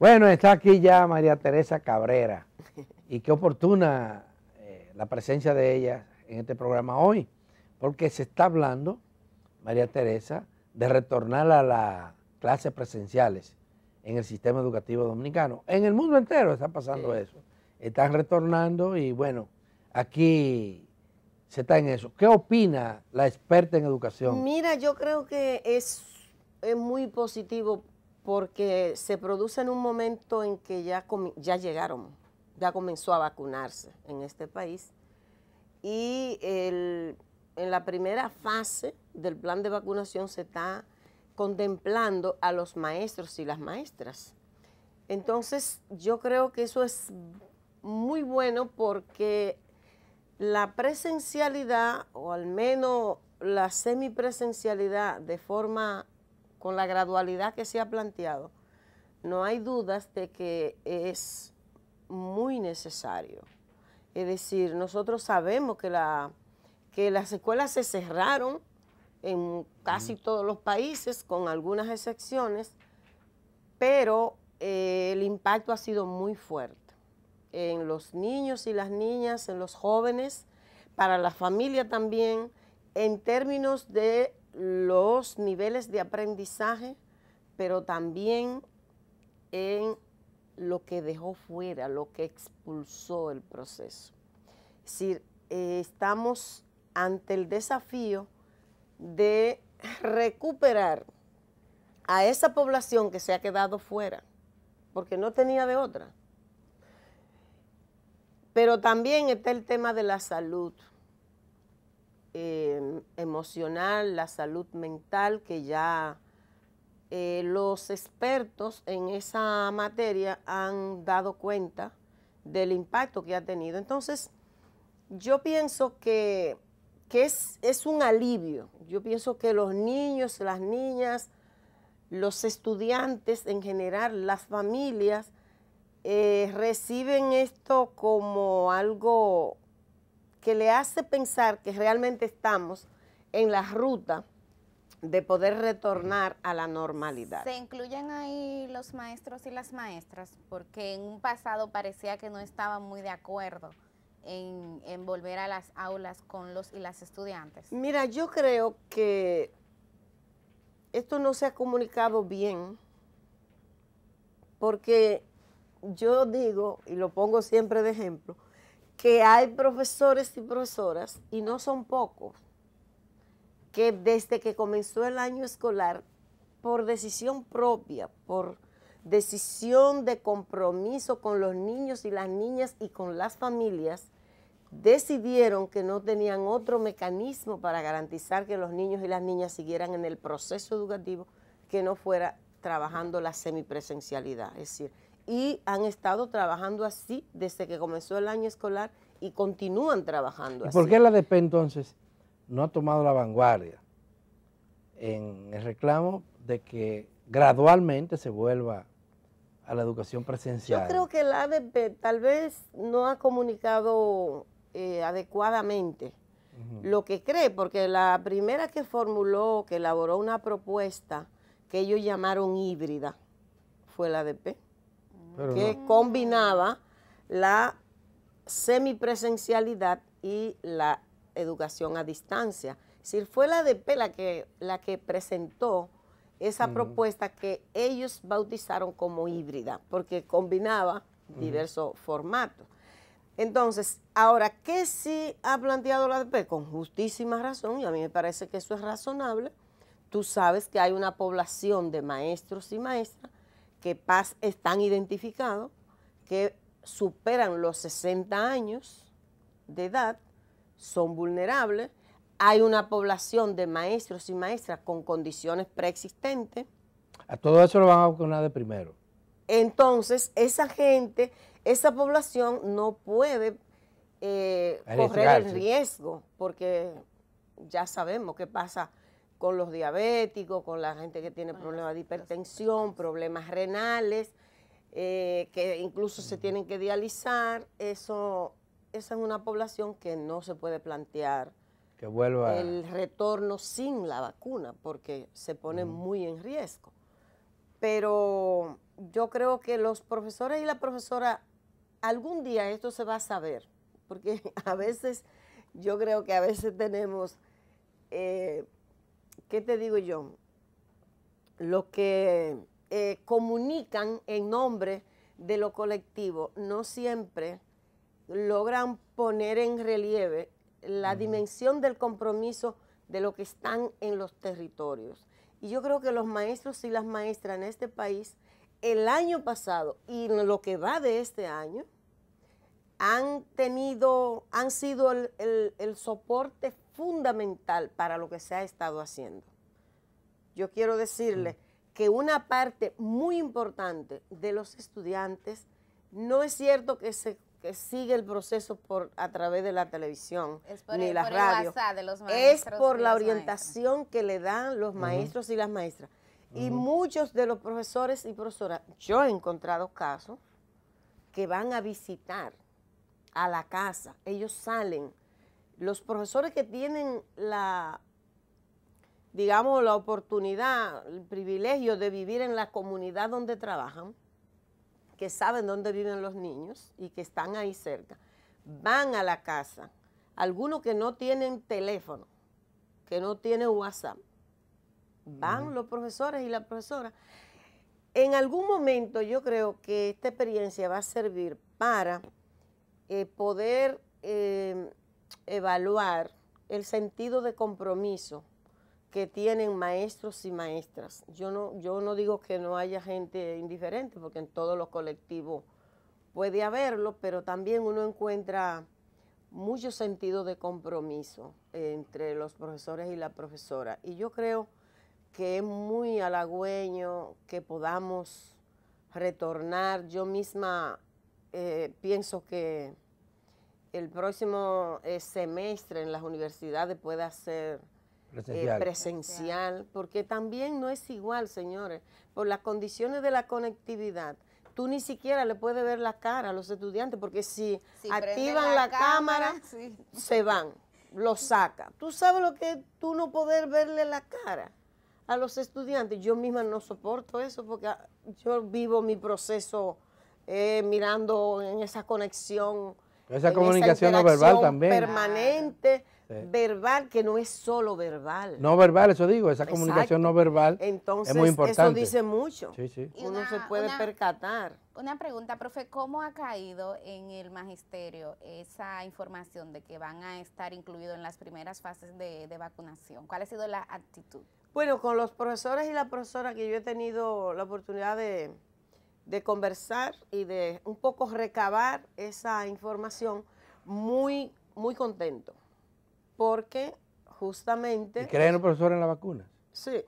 Bueno, está aquí ya María Teresa Cabrera. Y qué oportuna eh, la presencia de ella en este programa hoy, porque se está hablando, María Teresa, de retornar a las clases presenciales en el sistema educativo dominicano. En el mundo entero está pasando eso. Están retornando y bueno, aquí se está en eso. ¿Qué opina la experta en educación? Mira, yo creo que es, es muy positivo porque se produce en un momento en que ya, ya llegaron, ya comenzó a vacunarse en este país y en la primera fase del plan de vacunación se está contemplando a los maestros y las maestras. Entonces yo creo que eso es muy bueno porque la presencialidad o al menos la semipresencialidad de forma con la gradualidad que se ha planteado, no hay dudas de que es muy necesario. Es decir, nosotros sabemos que, las escuelas se cerraron en casi mm. todos los países, con algunas excepciones, pero eh, el impacto ha sido muy fuerte en los niños y las niñas, en los jóvenes, para la familia también, en términos de los niveles de aprendizaje, pero también en lo que dejó fuera, lo que expulsó el proceso. Es decir, eh, estamos ante el desafío de recuperar a esa población que se ha quedado fuera, porque no tenía de otra. Pero también está el tema de la salud. Em, emocional, la salud mental, que ya eh, los expertos en esa materia han dado cuenta del impacto que ha tenido. Entonces, yo pienso que, es, es un alivio. Yo pienso que los niños, las niñas, los estudiantes en general, las familias, eh, reciben esto como algo que le hace pensar que realmente estamos en la ruta de poder retornar a la normalidad. Se incluyen ahí los maestros y las maestras, porque en un pasado parecía que no estaban muy de acuerdo en, en volver a las aulas con los y las estudiantes. Mira, yo creo que esto no se ha comunicado bien, porque yo digo, y lo pongo siempre de ejemplo, que hay profesores y profesoras, y no son pocos, que desde que comenzó el año escolar, por decisión propia, por decisión de compromiso con los niños y las niñas y con las familias, decidieron que no tenían otro mecanismo para garantizar que los niños y las niñas siguieran en el proceso educativo que no fuera trabajando la semipresencialidad. Es decir, y han estado trabajando así desde que comenzó el año escolar y continúan trabajando ¿Y ¿Por qué la ADP entonces no ha tomado la vanguardia en el reclamo de que gradualmente se vuelva a la educación presencial? Yo creo que la ADP tal vez no ha comunicado eh, adecuadamente lo que cree, porque la primera que formuló, que elaboró una propuesta que ellos llamaron híbrida, fue la ADP que combinaba la semipresencialidad y la educación a distancia. Es decir, fue la ADP la que, la que presentó esa propuesta que ellos bautizaron como híbrida, porque combinaba diversos formatos. Entonces, ahora, ¿qué sí ha planteado la ADP? Con justísima razón, y a mí me parece que eso es razonable. Tú sabes que hay una población de maestros y maestras que están identificados, que superan los 60 años de edad, son vulnerables, hay una población de maestros y maestras con condiciones preexistentes. A todo eso lo van a vacunar de primero. Entonces, esa gente, esa población no puede eh, correr el riesgo, porque ya sabemos qué pasa con los diabéticos, con la gente que tiene problemas de hipertensión, problemas renales, eh, que incluso se tienen que dializar. Eso, esa es una población que no se puede plantear el retorno sin la vacuna, porque se pone muy en riesgo. Pero yo creo que los profesores y la profesora, algún día esto se va a saber, porque a veces, yo creo que a veces tenemos... Eh, ¿qué te digo yo? lo que eh, comunican en nombre de lo colectivo no siempre logran poner en relieve la dimensión del compromiso de lo que están en los territorios. Y yo creo que los maestros y las maestras en este país, el año pasado y lo que va de este año, han tenido, han sido el, el, el soporte fundamental para lo que se ha estado haciendo. Yo quiero decirle que una parte muy importante de los estudiantes, no es cierto que se sigue el proceso por a través de la televisión ni la radio. es por la orientación que le dan los maestros y las maestras. Y muchos de los profesores y profesoras, yo he encontrado casos que van a visitar a la casa, ellos salen los profesores que tienen la, digamos, la oportunidad, el privilegio de vivir en la comunidad donde trabajan, que saben dónde viven los niños y que están ahí cerca, van a la casa, algunos que no tienen teléfono, que no tienen WhatsApp, van los profesores y las profesoras. En algún momento yo creo que esta experiencia va a servir para eh, poder eh, evaluar el sentido de compromiso que tienen maestros y maestras. Yo no, yo no digo que no haya gente indiferente, porque en todos los colectivos puede haberlo, pero también uno encuentra mucho sentido de compromiso entre los profesores y la profesora. Y yo creo que es muy halagüeño que podamos retornar. Yo misma eh, pienso que el próximo eh, semestre en las universidades pueda ser eh, presencial. porque también no es igual, señores, por las condiciones de la conectividad. Tú ni siquiera le puedes ver la cara a los estudiantes, porque si, activan la, cámara, se van, lo saca. Tú sabes lo que es tú no poder verle la cara a los estudiantes. Yo misma no soporto eso, porque ah, yo vivo mi proceso eh, mirando en esa conexión esa comunicación no verbal también. Permanente, verbal, que no es solo verbal. No verbal, eso digo, esa comunicación no verbal Entonces, es muy importante. Eso dice mucho. Sí, Uno se puede percatar. Una pregunta, profe, ¿cómo ha caído en el magisterio esa información de que van a estar incluidos en las primeras fases de, de vacunación? ¿Cuál ha sido la actitud? Bueno, con los profesores y la profesora que yo he tenido la oportunidad de, de conversar y de un poco recabar esa información muy, muy contento. Porque justamente... ¿Y creen, profesor, en las vacunas Sí.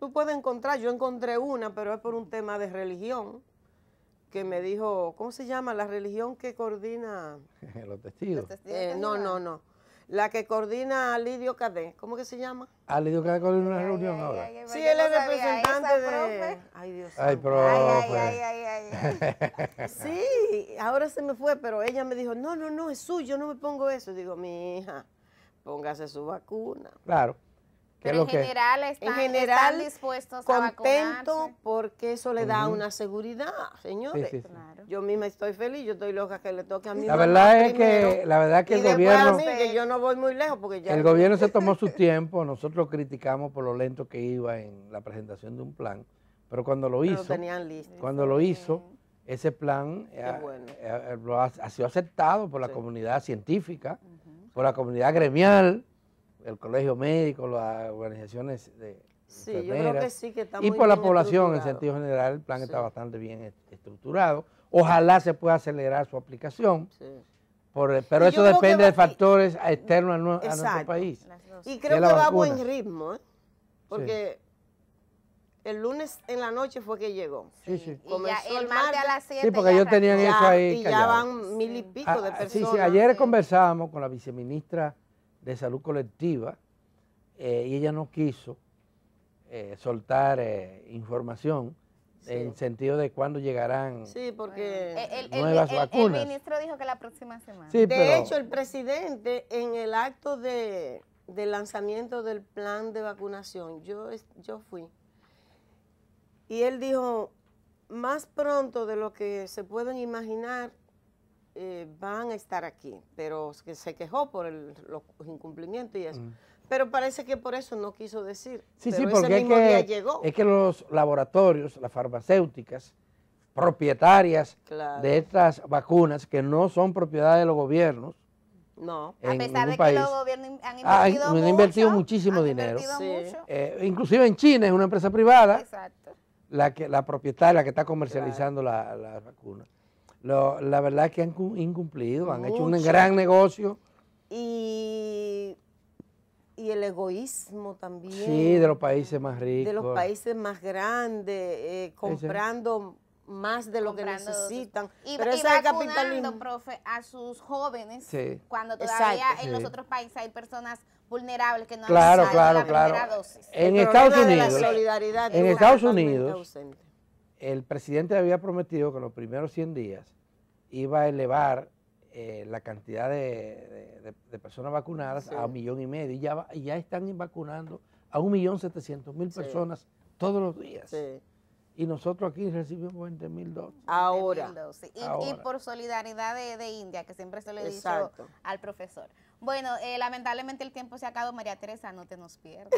Tú puedes encontrar, yo encontré una, pero es por un tema de religión, que me dijo, ¿cómo se llama? La religión que coordina... Los testigos. Eh, no, no, no la que coordina a Lidio Cadé, ¿cómo que se llama? A ah, Lidio Cadé coordina una reunión ahora. sí, él es representante de... Profe. Ay, Dios Ay, profe. sí, ahora se me fue, pero ella me dijo, no, no, no, es suyo, no me pongo eso. Digo, mi hija, póngase su vacuna. Claro. Pero en general, están, en general dispuestos contento porque eso le da una seguridad, señores. Yo misma estoy feliz, yo estoy loca que le toque a mí. La verdad es que la verdad que el gobierno que yo no voy muy lejos porque El gobierno se tomó su tiempo, nosotros criticamos por lo lento que iba en la presentación de un plan, pero cuando lo hizo, cuando lo hizo ese plan eh, eh, eh, ha, ha, sido aceptado por la comunidad científica, por la comunidad gremial el colegio médico, las organizaciones de sí, yo creo que sí, que está y por la población en sentido general, el plan está bastante bien estructurado. Ojalá se pueda acelerar su aplicación, eh, pero eso depende de factores externos a, nuestro país. Y creo que va a buen ritmo, ¿eh? porque el lunes en la noche fue que llegó. Sí, sí. el martes a las 7. Sí, porque ellos tenían eso ahí. Y ya van mil y pico de personas. Ah, ah, sí, sí, ayer conversábamos con la viceministra de salud colectiva eh, y ella no quiso eh, soltar eh, información en sentido de cuándo llegarán sí, porque el, ministro dijo que la próxima semana. de hecho, el presidente en el acto de, lanzamiento del plan de vacunación, yo, yo fui, y él dijo, más pronto de lo que se pueden imaginar, eh, van a estar aquí, pero se quejó por el, los incumplimientos y eso. Pero parece que por eso no quiso decir. Sí, sí, porque ese mismo es que, día llegó. es que los laboratorios, las farmacéuticas, propietarias de estas vacunas que no son propiedad de los gobiernos. No, a pesar de que los gobiernos ah, han invertido, muchísimo dinero. Eh, inclusive en China es una empresa privada la que la propietaria, la que está comercializando la, la vacuna. Lo, la verdad es que han incumplido, han hecho un gran negocio. Y, el egoísmo también. Sí, de los países más ricos. De los países más grandes, eh, comprando más de lo que necesitan. Y, Pero y vacunando, profe, a sus jóvenes cuando todavía en los otros países hay personas vulnerables que no claro, han claro, la claro. dosis. En Estados Unidos, en Estados Unidos, el presidente había prometido que en los primeros 100 días iba a elevar eh, la cantidad de, personas vacunadas a un millón y medio. Y ya, están vacunando a un millón setecientos mil personas todos los días. Sí y nosotros aquí recibimos 20 mil dólares. Ahora. Y, por solidaridad de, India, que siempre se lo he dicho al profesor. Bueno, eh, lamentablemente el tiempo se ha acabado, María Teresa, no te nos pierdas.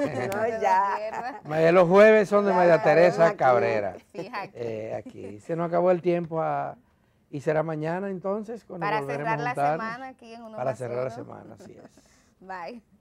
¿eh? no, ya. Los jueves son de María Teresa Cabrera. Sí, aquí. Eh, aquí. Se nos acabó el tiempo a, ah, y será mañana entonces. Cuando para cerrar la semana aquí en uno Para cerrar la semana, sí es. Bye.